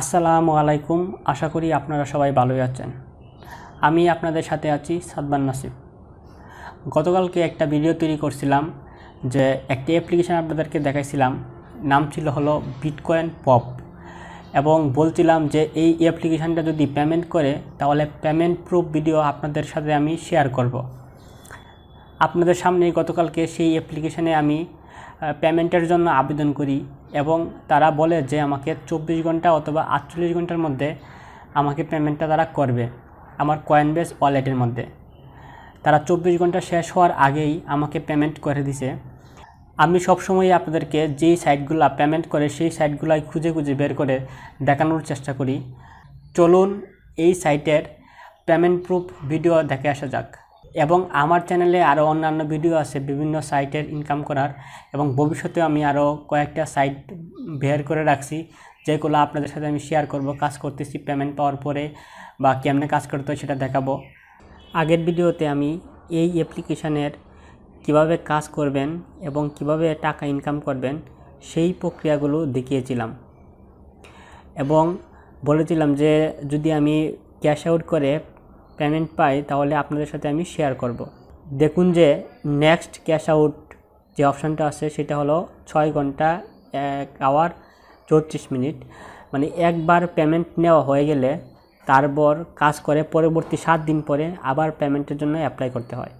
আসসালামু আলাইকুম আশা করি আপনারা সবাই ভালোই আছেন আমি আপনাদের সাথে আছি সাদবান নাসিব গতকালকে একটা ভিডিও তৈরি করছিলাম যে একটি অ্যাপ্লিকেশান আপনাদেরকে দেখাইছিলাম নাম ছিল হলো বিটকয়েন পপ এবং বলছিলাম যে এই অ্যাপ্লিকেশানটা যদি পেমেন্ট করে তাহলে পেমেন্ট প্রুফ ভিডিও আপনাদের সাথে আমি শেয়ার করব আপনাদের সামনে গতকালকে সেই অ্যাপ্লিকেশানে আমি পেমেন্টের জন্য আবেদন করি এবং তারা বলে যে আমাকে চব্বিশ ঘন্টা অথবা আটচল্লিশ ঘন্টার মধ্যে আমাকে পেমেন্টটা তারা করবে আমার কয়েনবেস ওয়ালেটের মধ্যে তারা চব্বিশ ঘন্টা শেষ হওয়ার আগেই আমাকে পেমেন্ট করে দিছে আমি সবসময় আপনাদেরকে যেই সাইটগুলো পেমেন্ট করে সেই সাইটগুলাই খুঁজে খুঁজে বের করে দেখানোর চেষ্টা করি চলুন এই সাইটের পেমেন্ট প্রুফ ভিডিও দেখে আসা যাক এবং আমার চ্যানেলে আরও অন্যান্য ভিডিও আছে বিভিন্ন সাইটের ইনকাম করার এবং ভবিষ্যতে আমি আরও কয়েকটা সাইট বের করে রাখছি যেগুলো আপনাদের সাথে আমি শেয়ার করব কাজ করতেছি পেমেন্ট পাওয়ার পরে বা কেমনে কাজ করতে হয় সেটা দেখাবো আগের ভিডিওতে আমি এই অ্যাপ্লিকেশানের কিভাবে কাজ করবেন এবং কিভাবে টাকা ইনকাম করবেন সেই প্রক্রিয়াগুলো দেখিয়েছিলাম এবং বলেছিলাম যে যদি আমি ক্যাশ আউট করে পেমেন্ট পাই তাহলে আপনাদের সাথে আমি শেয়ার করব। দেখুন যে নেক্সট ক্যাশ আউট যে অপশানটা আছে সেটা হলো ছয় ঘন্টা এক আওয়ার চৌত্রিশ মিনিট মানে একবার পেমেন্ট নেওয়া হয়ে গেলে তারপর কাজ করে পরবর্তী সাত দিন পরে আবার পেমেন্টের জন্য অ্যাপ্লাই করতে হয়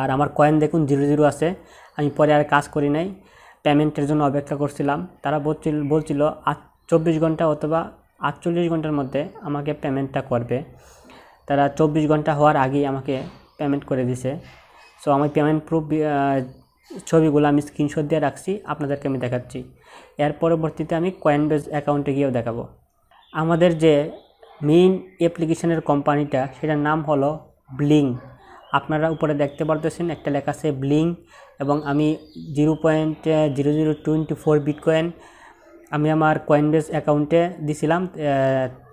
আর আমার কয়েন দেখুন জিরো জিরো আছে আমি পরে আর কাজ করি নাই পেমেন্টের জন্য অপেক্ষা করছিলাম তারা বলছিল বলছিল চব্বিশ ঘন্টা অথবা আটচল্লিশ ঘন্টার মধ্যে আমাকে পেমেন্টটা করবে তারা চব্বিশ ঘন্টা হওয়ার আগেই আমাকে পেমেন্ট করে দিছে সো আমি পেমেন্ট প্রুফ ছবিগুলো আমি স্ক্রিনশট দিয়ে রাখছি আপনাদেরকে আমি দেখাচ্ছি এর পরবর্তীতে আমি কয়েনবেজ অ্যাকাউন্টে গিয়েও দেখাবো আমাদের যে মেইন অ্যাপ্লিকেশনের কোম্পানিটা সেটার নাম হলো ব্লিং আপনারা উপরে দেখতে পারতেছেন একটা লেখা আছে ব্লিং এবং আমি zero point zero zero twenty four bitcoin আমি আমার কয়েনবেস অ্যাকাউন্টে দিছিলাম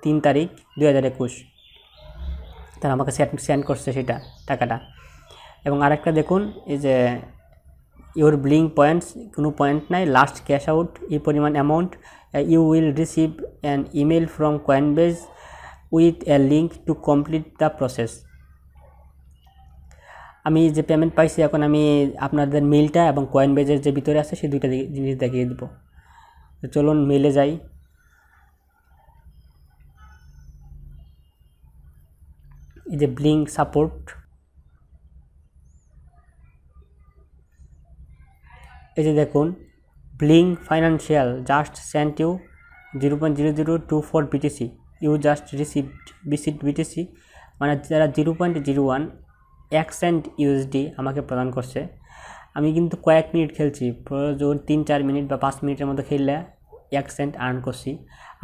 তিন তারিখ দু হাজার একুশ তারা আমাকে সেন্ড করছে সেটা টাকাটা এবং আরেকটা দেখুন এই যে ইউর ব্লিং পয়েন্টস কোনো পয়েন্ট নাই লাস্ট ক্যাশ আউট এই পরিমাণ amount you will receive an email from Coinbase with a link to complete the process আমি যে পেমেন্ট পাইছি এখন আমি আপনাদের মেলটা এবং কয়েনবেজের যে ভিতরে আছে সেই দুইটা জিনিস দেখিয়ে দেবো চলুন মিলে যাই এই যে ব্লিঙ্ক সাপোর্ট এই যে দেখুন Bling financial just sent you zero point zero zero two four BTC you just received বিসিড বিটিসি মানে যারা জিরো পয়েন্ট জিরো ওয়ান এক সেন্ট ইউএসডি আমাকে প্রদান করছে আমি কিন্তু কয়েক মিনিট খেলছি প্রয়োজন তিন চার মিনিট বা পাঁচ মিনিটের মতো খেললে এক সেন্ট আর্ন করছি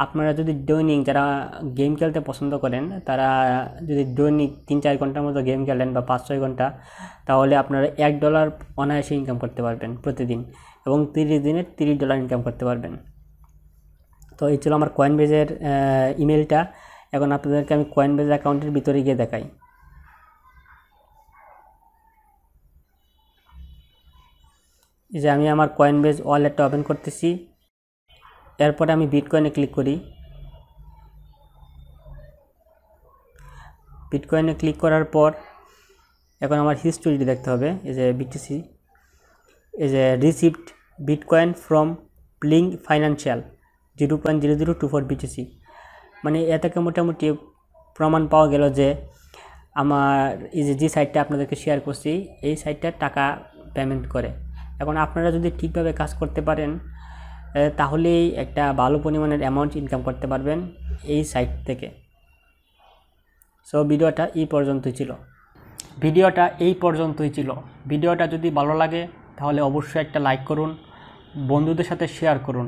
আপনারা যদি দৈনিক যারা গেম খেলতে পছন্দ করেন তারা যদি দৈনিক তিন চার ঘন্টার মতো গেম খেলেন বা পাঁচ ছয় ঘন্টা তাহলে আপনারা এক ডলার অনায়াসে ইনকাম করতে পারবেন প্রতিদিন এবং তিরিশ দিনে তিরিশ ডলার ইনকাম করতে পারবেন তো এই ছিল আমার কয়েন বেজের ইমেলটা এখন আপনাদেরকে আমি কয়েন বেজ অ্যাকাউন্টের ভিতরে গিয়ে দেখাই এই যে আমি আমার কয়েন বেজ ওয়ালেটটা ওপেন করতেছি এরপরে আমি বিটকয়েনে ক্লিক করি বিটকয়েনে ক্লিক করার পর এখন আমার হিস্টোরিটি দেখতে হবে এই যে বিটিসি এই যে receipt bitcoin from Bling financial zero point zero zero two four BTC মানে এ মোটামুটি প্রমাণ পাওয়া গেল যে আমার এই যে যে সাইটটা আপনাদেরকে শেয়ার করছি এই সাইটটা টাকা পেমেন্ট করে এখন আপনারা যদি ঠিকভাবে কাজ করতে পারেন তাহলেই একটা ভালো পরিমাণের অ্যামাউন্ট ইনকাম করতে পারবেন এই সাইট থেকে সো ভিডিওটা এই পর্যন্তই ছিল ভিডিওটা এই পর্যন্তই ছিল ভিডিওটা যদি ভালো লাগে তাহলে অবশ্যই একটা লাইক করুন বন্ধুদের সাথে শেয়ার করুন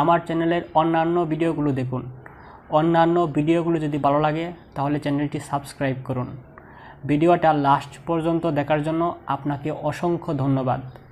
আমার চ্যানেলের অন্যান্য ভিডিওগুলো দেখুন অন্যান্য ভিডিওগুলো যদি ভালো লাগে তাহলে চ্যানেলটি সাবস্ক্রাইব করুন ভিডিওটা লাস্ট পর্যন্ত দেখার জন্য আপনাকে অসংখ্য ধন্যবাদ